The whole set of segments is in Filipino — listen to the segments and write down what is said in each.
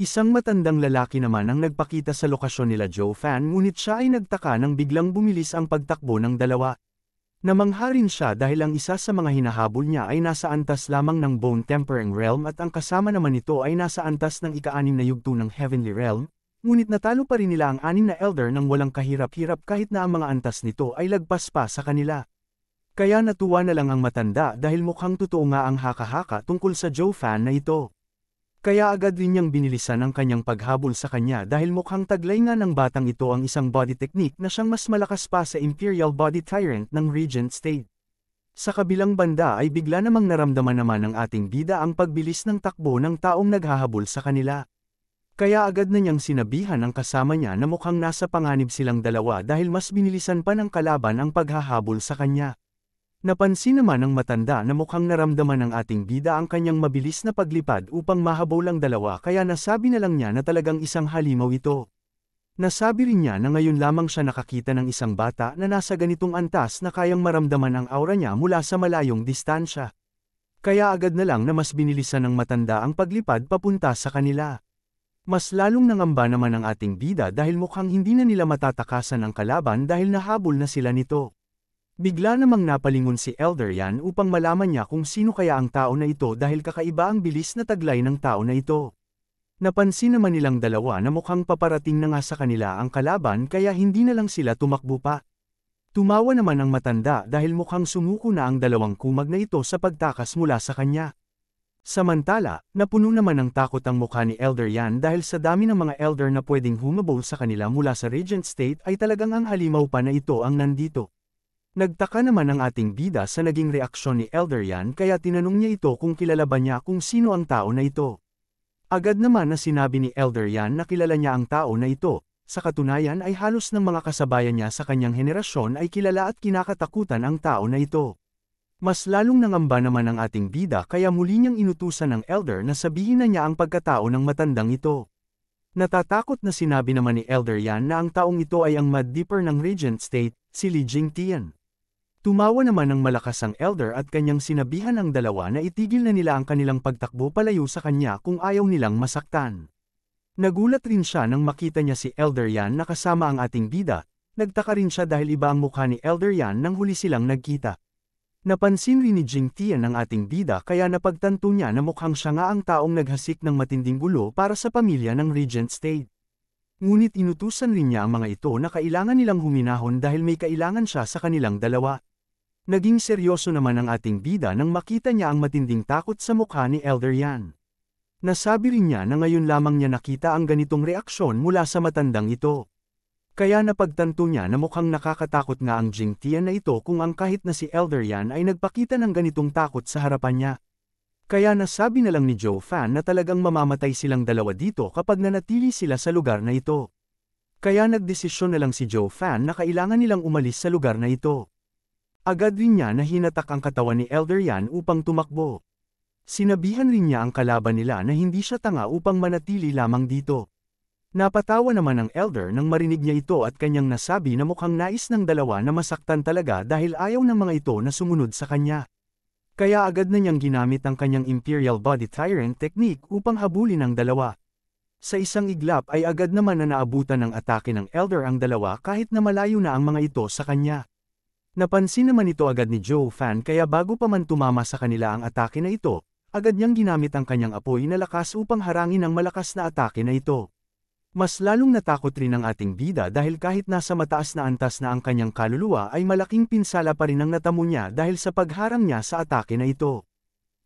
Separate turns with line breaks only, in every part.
Isang matandang lalaki naman ang nagpakita sa lokasyon nila Joe Fan ngunit siya ay nagtaka nang biglang bumilis ang pagtakbo ng dalawa. Namangha rin siya dahil ang isa sa mga hinahabol niya ay nasa antas lamang ng Bone Tempering Realm at ang kasama naman nito ay nasa antas ng ikaanim na yugto ng Heavenly Realm, ngunit natalo pa rin nila ang anim na Elder nang walang kahirap-hirap kahit na ang mga antas nito ay lagpas pa sa kanila. Kaya natuwa na lang ang matanda dahil mukhang totoo nga ang haka-haka tungkol sa Joe Fan na ito. Kaya agad din niyang binilisan ang kanyang paghabol sa kanya dahil mukhang taglay nga ng batang ito ang isang body technique na siyang mas malakas pa sa Imperial Body Tyrant ng Regent State. Sa kabilang banda ay bigla namang naramdaman naman ng ating bida ang pagbilis ng takbo ng taong naghahabol sa kanila. Kaya agad na niyang sinabihan ang kasama niya na mukhang nasa panganib silang dalawa dahil mas binilisan pa ng kalaban ang paghahabol sa kanya. Napansin naman ng matanda na mukhang naramdaman ng ating bida ang kanyang mabilis na paglipad upang mahabaw lang dalawa kaya nasabi na lang niya na talagang isang halimaw ito. Nasabi rin niya na ngayon lamang siya nakakita ng isang bata na nasa ganitong antas na kayang maramdaman ang aura niya mula sa malayong distansya. Kaya agad na lang na mas binilisan ng matanda ang paglipad papunta sa kanila. Mas lalong nangamba naman ang ating bida dahil mukhang hindi na nila matatakasan ang kalaban dahil nahabol na sila nito. Bigla namang napalingon si Elder Yan upang malaman niya kung sino kaya ang tao na ito dahil kakaiba ang bilis na taglay ng tao na ito. Napansin naman nilang dalawa na mukhang paparating na nga sa kanila ang kalaban kaya hindi na lang sila tumakbo pa. Tumawa naman ang matanda dahil mukhang sumuko na ang dalawang kumag na ito sa pagtakas mula sa kanya. Samantala, napuno naman ng takot ang mukha ni Elder Yan dahil sa dami ng mga elder na pwedeng humabol sa kanila mula sa Regent State ay talagang ang halimaw pa na ito ang nandito. Nagtaka naman ang ating bida sa naging reaksyon ni Elder Yan kaya tinanong niya ito kung kilala ba niya kung sino ang tao na ito. Agad naman na sinabi ni Elder Yan na kilala niya ang tao na ito, sa katunayan ay halos ng mga kasabayan niya sa kanyang henerasyon ay kilala at kinakatakutan ang tao na ito. Mas lalong nangamba naman ang ating bida kaya muli niyang inutusan ng Elder na sabihin na niya ang pagkatao ng matandang ito. Natatakot na sinabi naman ni Elder Yan na ang taong ito ay ang Mad Deeper ng Regent State, si Li Jingtian. Tumawa naman ng malakas ang elder at kanyang sinabihan ang dalawa na itigil na nila ang kanilang pagtakbo palayo sa kanya kung ayaw nilang masaktan. Nagulat rin siya nang makita niya si Elder Yan na kasama ang ating bida, nagtaka rin siya dahil iba ang mukha ni Elder Yan nang huli silang nagkita. Napansin rin ni Jing Tian ang ating bida kaya napagtanto niya na mukhang siya nga ang taong naghasik ng matinding gulo para sa pamilya ng Regent State. Ngunit inutusan rin niya ang mga ito na kailangan nilang huminahon dahil may kailangan siya sa kanilang dalawa. Naging seryoso naman ang ating bida nang makita niya ang matinding takot sa mukha ni Elder Yan. Nasabi rin niya na ngayon lamang niya nakita ang ganitong reaksyon mula sa matandang ito. Kaya napagtanto niya na mukhang nakakatakot nga ang Jing Tian na ito kung ang kahit na si Elder Yan ay nagpakita ng ganitong takot sa harapan niya. Kaya nasabi na lang ni Joe Fan na talagang mamamatay silang dalawa dito kapag nanatili sila sa lugar na ito. Kaya nagdesisyon na lang si Joe Fan na kailangan nilang umalis sa lugar na ito. Agad rin niya na hinatak ang katawan ni Elder Yan upang tumakbo. Sinabihan rin niya ang kalaban nila na hindi siya tanga upang manatili lamang dito. Napatawa naman ang elder nang marinig niya ito at kanyang nasabi na mukhang nais ng dalawa na masaktan talaga dahil ayaw ng mga ito na sumunod sa kanya. Kaya agad na niyang ginamit ang kanyang Imperial Body Tyrant technique upang habulin ang dalawa. Sa isang iglap ay agad naman na naabutan ng atake ng elder ang dalawa kahit na malayo na ang mga ito sa kanya. Napansin naman ito agad ni Joe Fan kaya bago pa man tumama sa kanila ang atake na ito, agad niyang ginamit ang kanyang apoy na lakas upang harangin ang malakas na atake na ito. Mas lalong natakot rin ang ating bida dahil kahit nasa mataas na antas na ang kanyang kaluluwa ay malaking pinsala pa rin ang natamo niya dahil sa pagharang niya sa atake na ito.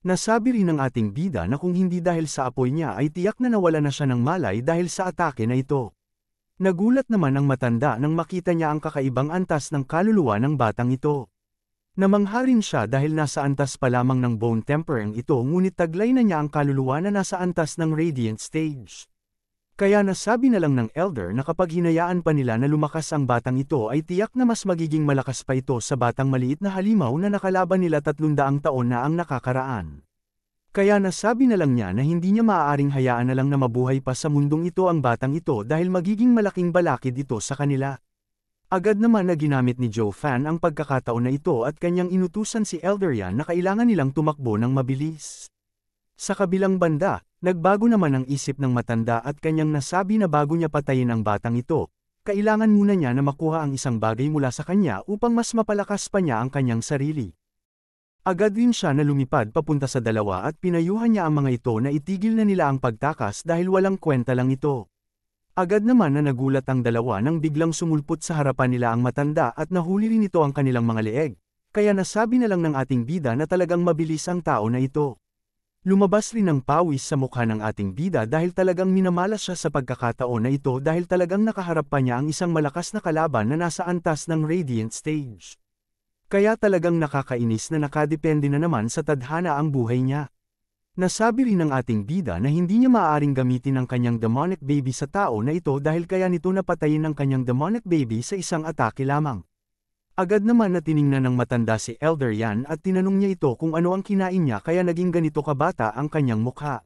Nasabi rin ng ating bida na kung hindi dahil sa apoy niya ay tiyak na nawala na siya ng malay dahil sa atake na ito. Nagulat naman ang matanda nang makita niya ang kakaibang antas ng kaluluwa ng batang ito. Namangha rin siya dahil nasa antas pa lamang ng bone tempering ito ngunit taglay na niya ang kaluluwa na nasa antas ng radiant stage. Kaya nasabi na lang ng elder na kapag hinayaan pa nila na lumakas ang batang ito ay tiyak na mas magiging malakas pa ito sa batang maliit na halimaw na nakalaban nila tatlundaang taon na ang nakakaraan. Kaya nasabi na lang niya na hindi niya maaaring hayaan na lang na mabuhay pa sa mundong ito ang batang ito dahil magiging malaking balakid ito sa kanila. Agad naman na ginamit ni Joe Fan ang pagkakataon na ito at kanyang inutusan si Elder Yan na kailangan nilang tumakbo ng mabilis. Sa kabilang banda, nagbago naman ang isip ng matanda at kanyang nasabi na bago niya patayin ang batang ito, kailangan muna niya na makuha ang isang bagay mula sa kanya upang mas mapalakas pa niya ang kanyang sarili. Agad din siya na lumipad papunta sa dalawa at pinayuhan niya ang mga ito na itigil na nila ang pagtakas dahil walang kwenta lang ito. Agad naman na nagulat ang dalawa nang biglang sumulpot sa harapan nila ang matanda at nahuli rin ito ang kanilang mga leeg, kaya nasabi na lang ng ating bida na talagang mabilis ang tao na ito. Lumabas rin ang pawis sa mukha ng ating bida dahil talagang minamalas siya sa pagkakataon na ito dahil talagang nakaharap pa niya ang isang malakas na kalaban na nasa antas ng Radiant Stage. Kaya talagang nakakainis na nakadepende na naman sa tadhana ang buhay niya. Nasabi rin ng ating bida na hindi niya maaaring gamitin ang kanyang demonic baby sa tao na ito dahil kaya nito napatayin ang kanyang demonic baby sa isang atake lamang. Agad naman na tiningnan ng matanda si Elder Yan at tinanong niya ito kung ano ang kinain niya kaya naging ganito kabata ang kanyang mukha.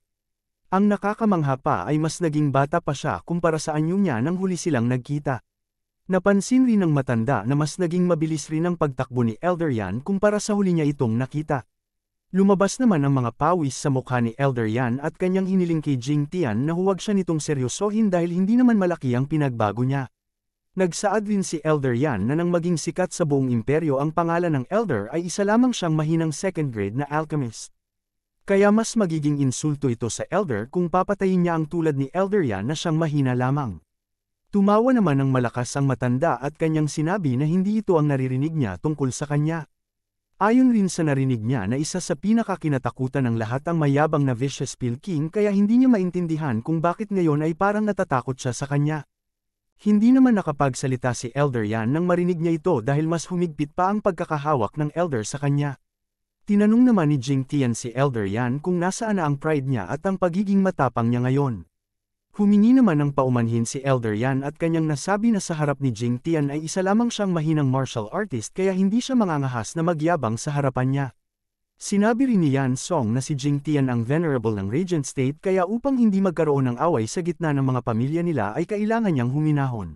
Ang nakakamangha pa ay mas naging bata pa siya kumpara sa anyo niya nang huli silang nagkita. Napansin rin ng matanda na mas naging mabilis rin ang pagtakbo ni Elder Yan kumpara sa huli niya itong nakita. Lumabas naman ang mga pawis sa mukha ni Elder Yan at kanyang hiniling kay Jing Tian na huwag siya nitong seryosohin dahil hindi naman malaki ang pinagbago niya. Nagsaad rin si Elder Yan na nang maging sikat sa buong imperyo ang pangalan ng Elder ay isa lamang siyang mahinang second grade na alchemist. Kaya mas magiging insulto ito sa Elder kung papatayin niya ang tulad ni Elder Yan na siyang mahina lamang. Tumawa naman ng malakas ang matanda at kanyang sinabi na hindi ito ang naririnig niya tungkol sa kanya. Ayon rin sa narinig niya na isa sa pinakakinatakutan ng lahat ang mayabang na vicious pill king kaya hindi niya maintindihan kung bakit ngayon ay parang natatakot siya sa kanya. Hindi naman nakapagsalita si Elder Yan nang marinig niya ito dahil mas humigpit pa ang pagkakahawak ng Elder sa kanya. Tinanong naman ni Jing Tian si Elder Yan kung nasaan na ang pride niya at ang pagiging matapang niya ngayon. Humingi naman ng paumanhin si Elder Yan at kanyang nasabi na sa harap ni Jing Tian ay isa lamang siyang mahinang martial artist kaya hindi siya mangangahas na magyabang sa harapan niya. Sinabi rin ni Yan Song na si Jing Tian ang venerable ng regent state kaya upang hindi magkaroon ng away sa gitna ng mga pamilya nila ay kailangan niyang huminahon.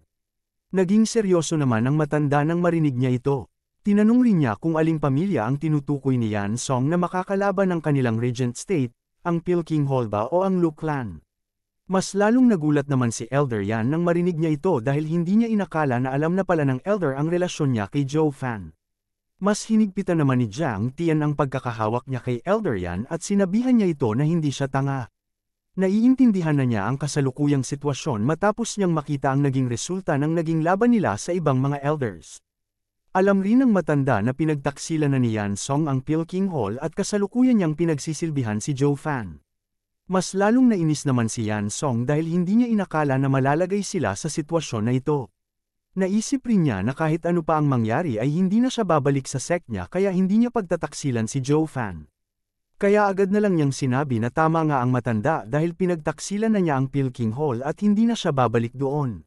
Naging seryoso naman ang matanda nang marinig niya ito. Tinanong rin niya kung aling pamilya ang tinutukoy ni Yan Song na makakalaban ng kanilang regent state, ang Pilking Hall ba o ang Lu Clan. Mas lalong nagulat naman si Elder Yan nang marinig niya ito dahil hindi niya inakala na alam na pala ng Elder ang relasyon niya kay Joe Fan. Mas hinigpitan naman ni Jiang Tian ang pagkakahawak niya kay Elder Yan at sinabihan niya ito na hindi siya tanga. Naiintindihan na niya ang kasalukuyang sitwasyon matapos niyang makita ang naging resulta ng naging laban nila sa ibang mga elders. Alam rin ng matanda na pinagtaksila na ni Yan Song ang Pilking Hall at kasalukuyan niyang pinagsisilbihan si Joe Fan. Mas lalong nainis naman si Yan Song dahil hindi niya inakala na malalagay sila sa sitwasyon na ito. Naisip rin niya na kahit ano pa ang mangyari ay hindi na siya babalik sa sect niya kaya hindi niya pagtataksilan si Joe Fan. Kaya agad na lang niyang sinabi na tama nga ang matanda dahil pinagtaksilan na niya ang Pilking Hall at hindi na siya babalik doon.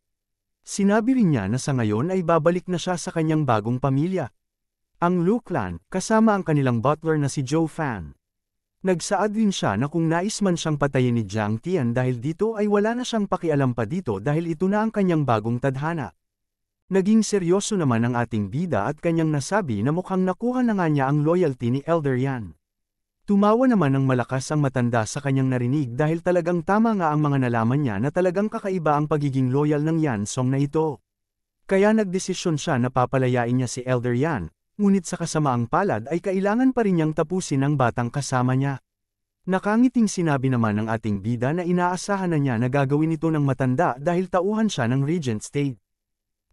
Sinabi rin niya na sa ngayon ay babalik na siya sa kanyang bagong pamilya. Ang Lu clan, kasama ang kanilang butler na si Joe Fan. Nagsaad din siya na kung nais man siyang patayin ni Jiang Tian dahil dito ay wala na siyang pakialam pa dito dahil ito na ang kanyang bagong tadhana. Naging seryoso naman ang ating bida at kanyang nasabi na mukhang nakuha na nga niya ang loyalty ni Elder Yan. Tumawa naman ng malakas ang matanda sa kanyang narinig dahil talagang tama nga ang mga nalaman niya na talagang kakaiba ang pagiging loyal ng Yan Song na ito. Kaya nagdesisyon siya na papalayain niya si Elder Yan, ngunit sa kasamaang palad ay kailangan pa rin niyang tapusin ang batang kasama niya. Nakangiting sinabi naman ng ating bida na inaasahan na niya na gagawin ito ng matanda dahil tauhan siya ng regent state.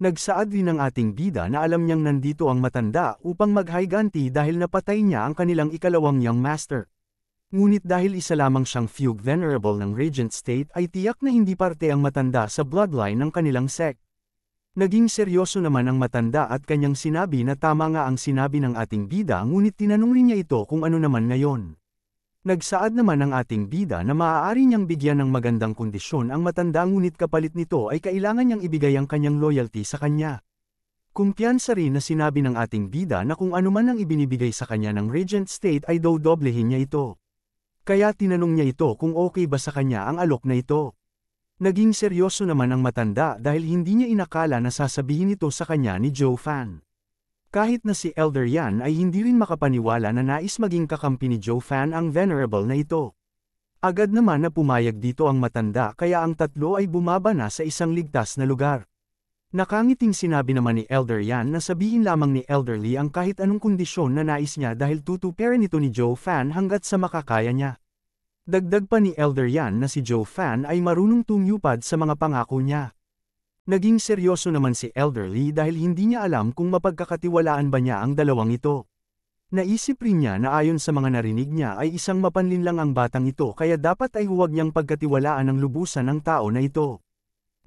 Nagsaad din ang ating bida na alam niyang nandito ang matanda upang maghayganti dahil napatay niya ang kanilang ikalawang young master. Ngunit dahil isa lamang siyang fugue venerable ng regent state ay tiyak na hindi parte ang matanda sa bloodline ng kanilang sect. Naging seryoso naman ang matanda at kanyang sinabi na tama nga ang sinabi ng ating bida ngunit tinanong rin niya ito kung ano naman ngayon. Nagsaad naman ang ating bida na maaari niyang bigyan ng magandang kondisyon ang matanda ngunit kapalit nito ay kailangan niyang ibigay ang kanyang loyalty sa kanya. Kumpiyansa rin na sinabi ng ating bida na kung anuman ang ibinibigay sa kanya ng regent state ay daw doblehin niya ito. Kaya tinanong niya ito kung okay ba sa kanya ang alok na ito. Naging seryoso naman ang matanda dahil hindi niya inakala na sasabihin ito sa kanya ni Joe Fan. Kahit na si Elder Yan ay hindi rin makapaniwala na nais maging kakampi ni Joe Fan ang venerable na ito. Agad naman na pumayag dito ang matanda kaya ang tatlo ay bumaba na sa isang ligtas na lugar. Nakangiting sinabi naman ni Elder Yan na sabihin lamang ni Elder Lee ang kahit anong kondisyon na nais niya dahil tutuperin ito ni Joe Fan hanggat sa makakaya niya. Dagdag pa ni Elder Yan na si Joe Fan ay marunong tungyupad sa mga pangako niya. Naging seryoso naman si Elder Lee dahil hindi niya alam kung mapagkakatiwalaan ba niya ang dalawang ito. Naisip rin niya na ayon sa mga narinig niya ay isang mapanlin lang ang batang ito kaya dapat ay huwag niyang pagkatiwalaan ng lubusan ng tao na ito.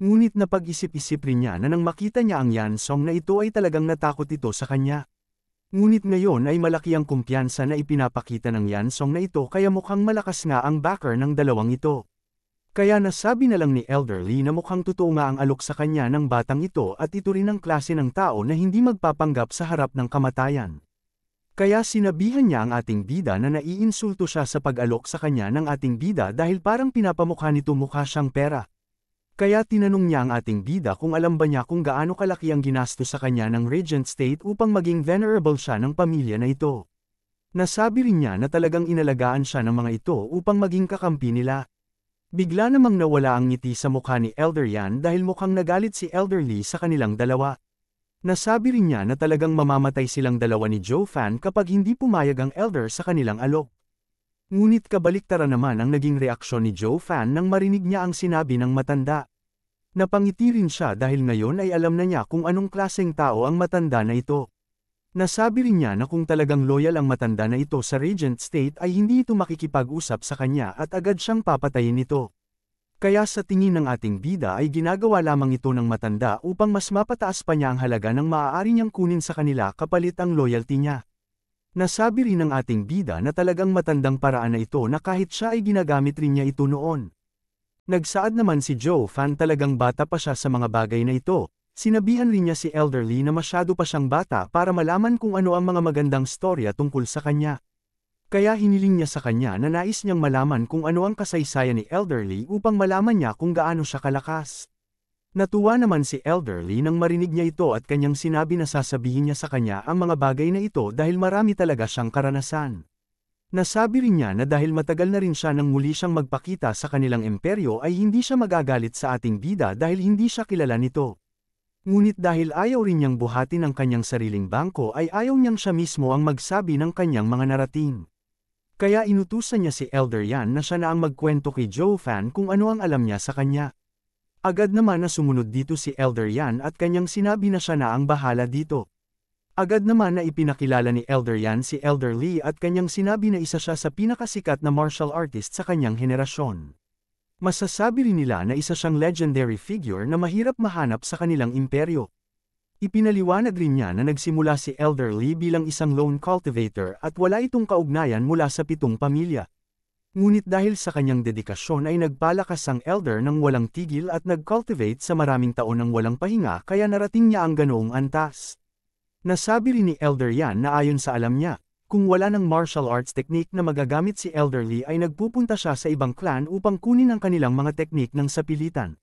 Ngunit na pag isip isip rin niya na nang makita niya ang Yan Song na ito ay talagang natakot ito sa kanya. Ngunit ngayon ay malaki ang kumpiyansa na ipinapakita ng Yansong na ito kaya mukhang malakas nga ang backer ng dalawang ito. Kaya nasabi na lang ni Elder Lee na mukhang totoo nga ang alok sa kanya ng batang ito at ito rin ang klase ng tao na hindi magpapanggap sa harap ng kamatayan. Kaya sinabihan niya ang ating bida na naiinsulto siya sa pag-alok sa kanya ng ating bida dahil parang pinapamukha nito mukha siyang pera. Kaya tinanong niya ang ating bida kung alam ba niya kung gaano kalaki ang ginasto sa kanya ng regent state upang maging venerable siya ng pamilya na ito. Nasabi rin niya na talagang inalagaan siya ng mga ito upang maging kakampi nila. Bigla namang nawala ang ngiti sa mukha ni Elder Yan dahil mukhang nagalit si Elder Lee sa kanilang dalawa. Nasabi rin niya na talagang mamamatay silang dalawa ni Joe Fan kapag hindi pumayag ang Elder sa kanilang alok. Ngunit kabaliktara naman ang naging reaksyon ni Joe Fan nang marinig niya ang sinabi ng matanda. Napangiti rin siya dahil ngayon ay alam na niya kung anong klaseng tao ang matanda na ito. Nasabi rin niya na kung talagang loyal ang matanda na ito sa Regent State ay hindi ito makikipag-usap sa kanya at agad siyang papatayin ito. Kaya sa tingin ng ating bida ay ginagawa lamang ito ng matanda upang mas mapataas pa niya ang halaga ng maaari niyang kunin sa kanila kapalit ang loyalty niya. Nasabi rin ng ating bida na talagang matandang paraan na ito na kahit siya ay ginagamit rin niya ito noon. Nagsaad naman si Joe Fan talagang bata pa siya sa mga bagay na ito, sinabihan rin niya si Elderly na masyado pa siyang bata para malaman kung ano ang mga magandang storya tungkol sa kanya. Kaya hiniling niya sa kanya na nais niyang malaman kung ano ang kasaysayan ni Elderly upang malaman niya kung gaano siya kalakas. Natuwa naman si Elderly nang marinig niya ito at kanyang sinabi na sasabihin niya sa kanya ang mga bagay na ito dahil marami talaga siyang karanasan. Nasabi rin niya na dahil matagal na rin siya nang muli siyang magpakita sa kanilang imperyo ay hindi siya magagalit sa ating bida dahil hindi siya kilala nito. Ngunit dahil ayaw rin niyang buhatin ang kanyang sariling bangko ay ayaw niyang siya mismo ang magsabi ng kanyang mga narating. Kaya inutusan niya si Elder Yan na siya na ang magkwento kay Joe Fan kung ano ang alam niya sa kanya. Agad naman na sumunod dito si Elder Yan at kanyang sinabi na siya na ang bahala dito. Agad naman na ipinakilala ni Elder Yan si Elder Lee at kanyang sinabi na isa siya sa pinakasikat na martial artist sa kanyang henerasyon. Masasabi rin nila na isa siyang legendary figure na mahirap mahanap sa kanilang imperyo. Ipinaliwanag rin niya na nagsimula si Elder Lee bilang isang lone cultivator at wala itong kaugnayan mula sa pitong pamilya. Ngunit dahil sa kanyang dedikasyon ay nagpalakas ang elder ng walang tigil at nagcultivate sa maraming taon ng walang pahinga kaya narating niya ang ganoong antas. Nasabi rin ni elder yan na ayon sa alam niya, kung wala ng martial arts technique na magagamit si Elder Lee ay nagpupunta siya sa ibang clan upang kunin ang kanilang mga teknik ng sapilitan.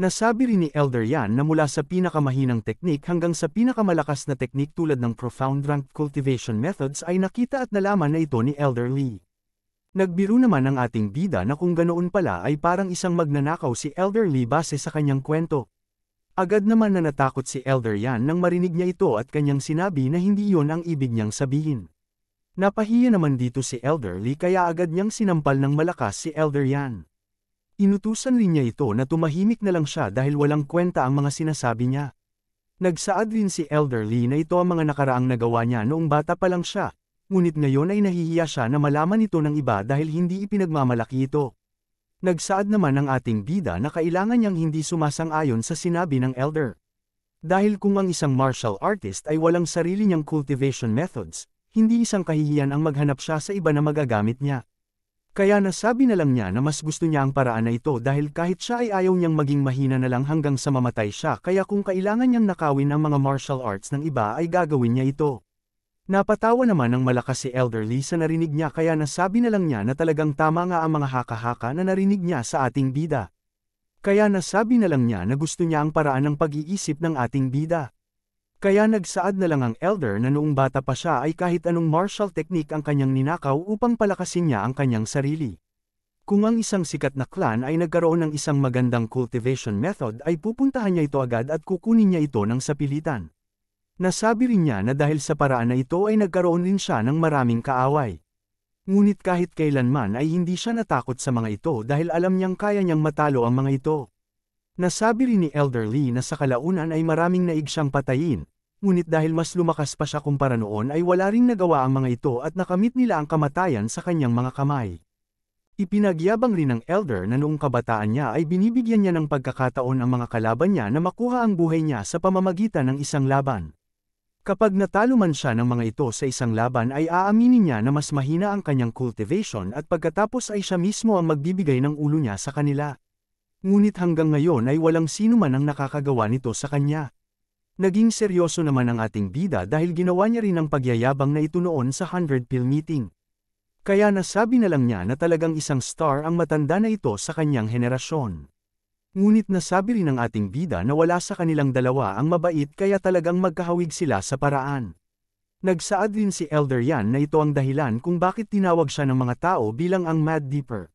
Nasabi rin ni Elder Yan na mula sa pinakamahinang teknik hanggang sa pinakamalakas na teknik tulad ng profound rank cultivation methods ay nakita at nalaman na ito ni Elder Lee. Nagbiro naman ang ating bida na kung ganoon pala ay parang isang magnanakaw si Elder Lee base sa kanyang kwento. Agad naman na natakot si Elder Yan nang marinig niya ito at kanyang sinabi na hindi yon ang ibig niyang sabihin. Napahiya naman dito si Elder Lee kaya agad niyang sinampal ng malakas si Elder Yan. Inutusan rin niya ito na tumahimik na lang siya dahil walang kwenta ang mga sinasabi niya. Nagsaad rin si Elder Lee na ito ang mga nakaraang nagawa niya noong bata pa lang siya, ngunit ngayon ay nahihiya siya na malaman ito ng iba dahil hindi ipinagmamalaki ito. Nagsaad naman ang ating bida na kailangan niyang hindi sumasang-ayon sa sinabi ng elder. Dahil kung ang isang martial artist ay walang sarili niyang cultivation methods, hindi isang kahihiyan ang maghanap siya sa iba na magagamit niya. Kaya nasabi na lang niya na mas gusto niya ang paraan na ito dahil kahit siya ay ayaw niyang maging mahina na lang hanggang sa mamatay siya kaya kung kailangan niyang nakawin ang mga martial arts ng iba ay gagawin niya ito. Napatawa naman ng malakas si Elder Lee sa narinig niya kaya nasabi na lang niya na talagang tama nga ang mga haka-haka na narinig niya sa ating bida. Kaya nasabi na lang niya na gusto niya ang paraan ng pag-iisip ng ating bida. Kaya nagsaad na lang ang Elder na noong bata pa siya ay kahit anong martial technique ang kanyang ninakaw upang palakasin niya ang kanyang sarili. Kung ang isang sikat na clan ay nagkaroon ng isang magandang cultivation method ay pupuntahan niya ito agad at kukunin niya ito ng sapilitan. Nasabi rin niya na dahil sa paraan na ito ay nagkaroon din siya ng maraming kaaway. Ngunit kahit kailanman ay hindi siya natakot sa mga ito dahil alam niyang kaya niyang matalo ang mga ito. Nasabi rin ni Elder Lee na sa kalaunan ay maraming naig siyang patayin, ngunit dahil mas lumakas pa siya kumpara noon ay wala ring nagawa ang mga ito at nakamit nila ang kamatayan sa kanyang mga kamay. Ipinagyabang rin ng Elder na noong kabataan niya ay binibigyan niya ng pagkakataon ang mga kalaban niya na makuha ang buhay niya sa pamamagitan ng isang laban. Kapag natalo man siya ng mga ito sa isang laban ay aaminin niya na mas mahina ang kanyang cultivation at pagkatapos ay siya mismo ang magbibigay ng ulo niya sa kanila. Ngunit hanggang ngayon ay walang sino man ang nakakagawa nito sa kanya. Naging seryoso naman ang ating bida dahil ginawa niya rin ang pagyayabang na ito noon sa 100 pill meeting. Kaya nasabi na lang niya na talagang isang star ang matanda na ito sa kanyang henerasyon. Ngunit nasabi rin ng ating bida na wala sa kanilang dalawa ang mabait kaya talagang magkahawig sila sa paraan. Nagsaad din si Elder Yan na ito ang dahilan kung bakit tinawag siya ng mga tao bilang ang Mad Deeper.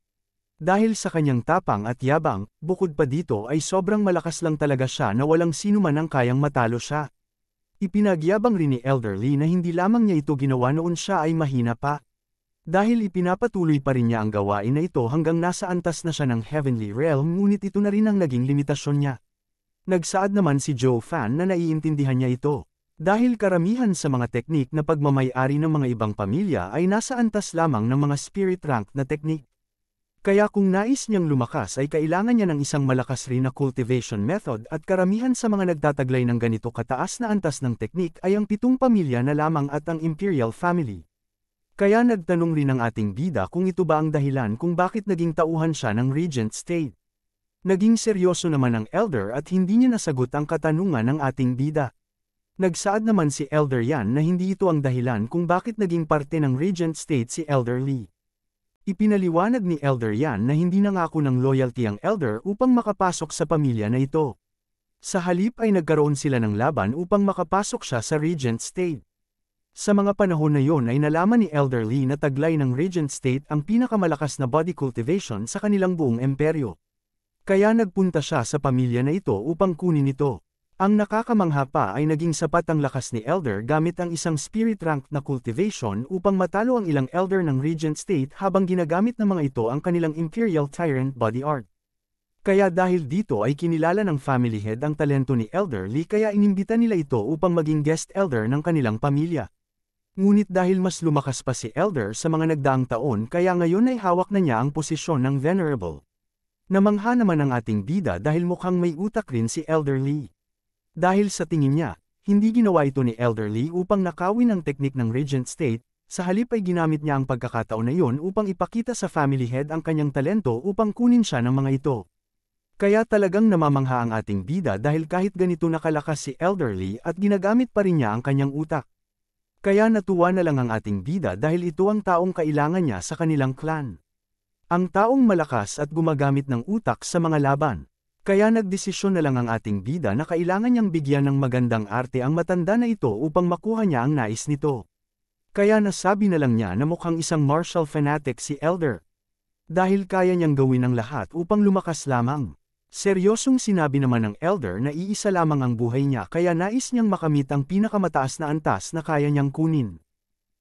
Dahil sa kanyang tapang at yabang, bukod pa dito ay sobrang malakas lang talaga siya na walang sino man ang kayang matalo siya. Ipinagyabang rin ni Elder Lee na hindi lamang niya ito ginawa noon siya ay mahina pa. Dahil ipinapatuloy pa rin niya ang gawain na ito hanggang nasa antas na siya ng Heavenly Realm ngunit ito na rin ang naging limitasyon niya. Nagsaad naman si Joe Fan na naiintindihan niya ito. Dahil karamihan sa mga teknik na pagmamayari ng mga ibang pamilya ay nasa antas lamang ng mga spirit rank na teknik. Kaya kung nais niyang lumakas ay kailangan niya ng isang malakas rin na cultivation method at karamihan sa mga nagtataglay ng ganito kataas na antas ng teknik ay ang pitong pamilya na lamang at ang Imperial Family. Kaya nagtanong rin ang ating bida kung ito ba ang dahilan kung bakit naging tauhan siya ng regent state. Naging seryoso naman ang elder at hindi niya nasagot ang katanungan ng ating bida. Nagsaad naman si Elder Yan na hindi ito ang dahilan kung bakit naging parte ng regent state si Elder Lee. Ipinaliwanag ni Elder Yan na hindi nangako ng loyalty ang Elder upang makapasok sa pamilya na ito. Sa halip ay nagkaroon sila ng laban upang makapasok siya sa regent state. Sa mga panahon na yon ay nalaman ni Elder Lee na taglay ng regent state ang pinakamalakas na body cultivation sa kanilang buong imperyo. Kaya nagpunta siya sa pamilya na ito upang kunin ito. Ang nakakamangha pa ay naging sapat ang lakas ni Elder gamit ang isang spirit rank na cultivation upang matalo ang ilang Elder ng regent state habang ginagamit ng mga ito ang kanilang imperial tyrant body art. Kaya dahil dito ay kinilala ng family head ang talento ni Elder Lee kaya inimbita nila ito upang maging guest elder ng kanilang pamilya. Ngunit dahil mas lumakas pa si Elder sa mga nagdaang taon kaya ngayon ay hawak na niya ang posisyon ng Venerable. Namangha naman ang ating bida dahil mukhang may utak rin si Elder Lee. Dahil sa tingin niya, hindi ginawa ito ni Elder Lee upang nakawin ang teknik ng Regent State, sa halip ay ginamit niya ang pagkakataon na yon upang ipakita sa family head ang kanyang talento upang kunin siya ng mga ito. Kaya talagang namamangha ang ating bida dahil kahit ganito nakalakas si Elderly at ginagamit pa rin niya ang kanyang utak. Kaya natuwa na lang ang ating bida dahil ito ang taong kailangan niya sa kanilang clan. Ang taong malakas at gumagamit ng utak sa mga laban. Kaya nagdesisyon na lang ang ating bida na kailangan niyang bigyan ng magandang arte ang matanda na ito upang makuha niya ang nais nito. Kaya nasabi na lang niya na mukhang isang martial fanatic si Elder. Dahil kaya niyang gawin ang lahat upang lumakas lamang. Seryosong sinabi naman ng elder na iisa lamang ang buhay niya kaya nais niyang makamit ang pinakamataas na antas na kaya niyang kunin.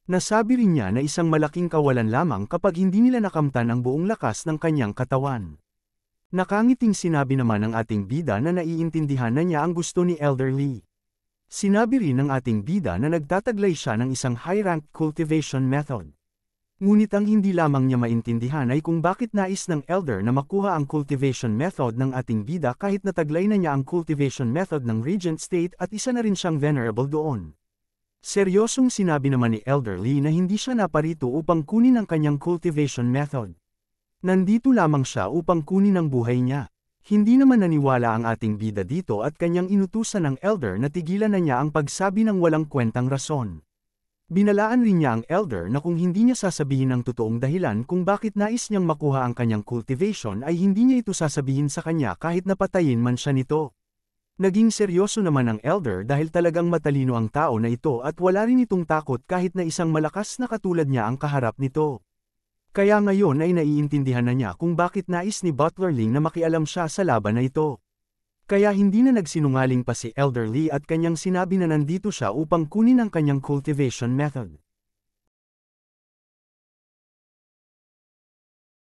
Nasabi rin niya na isang malaking kawalan lamang kapag hindi nila nakamtan ang buong lakas ng kanyang katawan. Nakangiting sinabi naman ng ating bida na naiintindihan na niya ang gusto ni Elder Lee. Sinabi rin ng ating bida na nagtataglay siya ng isang high-rank cultivation method. Ngunit ang hindi lamang niya maintindihan ay kung bakit nais ng elder na makuha ang cultivation method ng ating bida kahit nataglay na niya ang cultivation method ng regent state at isa na rin siyang venerable doon. Seryosong sinabi naman ni Elder Lee na hindi siya naparito upang kunin ang kanyang cultivation method. Nandito lamang siya upang kunin ang buhay niya. Hindi naman naniwala ang ating bida dito at kanyang inutusan ng elder na tigilan na niya ang pagsabi ng walang kwentang rason. Binalaan rin niya ang elder na kung hindi niya sasabihin ang totoong dahilan kung bakit nais niyang makuha ang kanyang cultivation ay hindi niya ito sasabihin sa kanya kahit napatayin man siya nito. Naging seryoso naman ang elder dahil talagang matalino ang tao na ito at wala rin itong takot kahit na isang malakas na katulad niya ang kaharap nito. Kaya ngayon ay naiintindihan na niya kung bakit nais ni Butler Ling na makialam siya sa laban na ito. Kaya hindi na nagsinungaling pa si Elder Lee at kanyang sinabi na nandito siya upang kunin ang kanyang cultivation method.